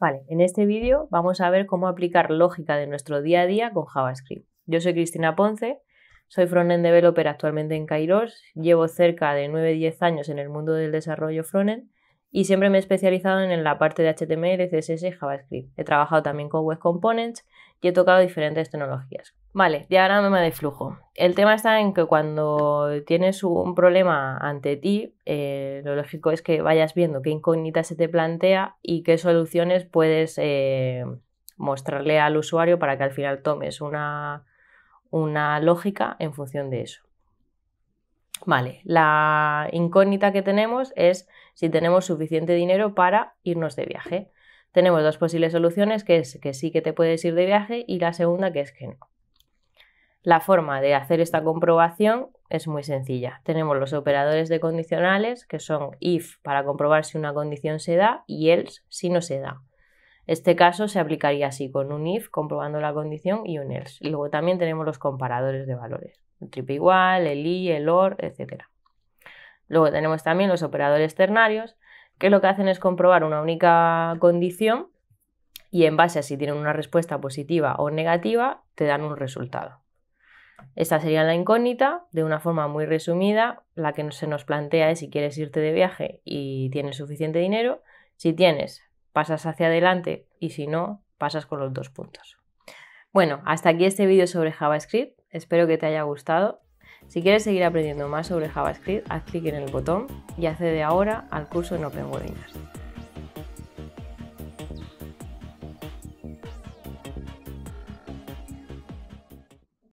Vale, en este vídeo vamos a ver cómo aplicar lógica de nuestro día a día con JavaScript. Yo soy Cristina Ponce, soy frontend developer actualmente en Kairos, llevo cerca de 9-10 años en el mundo del desarrollo frontend y siempre me he especializado en la parte de HTML, CSS y JavaScript. He trabajado también con Web Components y he tocado diferentes tecnologías. Vale, diagrama de flujo. El tema está en que cuando tienes un problema ante ti, eh, lo lógico es que vayas viendo qué incógnita se te plantea y qué soluciones puedes eh, mostrarle al usuario para que al final tomes una, una lógica en función de eso. Vale, la incógnita que tenemos es si tenemos suficiente dinero para irnos de viaje. Tenemos dos posibles soluciones, que es que sí que te puedes ir de viaje y la segunda que es que no. La forma de hacer esta comprobación es muy sencilla. Tenemos los operadores de condicionales, que son if para comprobar si una condición se da y else si no se da. Este caso se aplicaría así, con un if comprobando la condición y un else. Y luego también tenemos los comparadores de valores el trip igual, el i, el or, etc. Luego tenemos también los operadores ternarios, que lo que hacen es comprobar una única condición y en base a si tienen una respuesta positiva o negativa, te dan un resultado. Esta sería la incógnita, de una forma muy resumida, la que se nos plantea es si quieres irte de viaje y tienes suficiente dinero, si tienes, pasas hacia adelante y si no, pasas con los dos puntos. Bueno, hasta aquí este vídeo sobre JavaScript. Espero que te haya gustado. Si quieres seguir aprendiendo más sobre JavaScript, haz clic en el botón y accede ahora al curso en Open Webinars.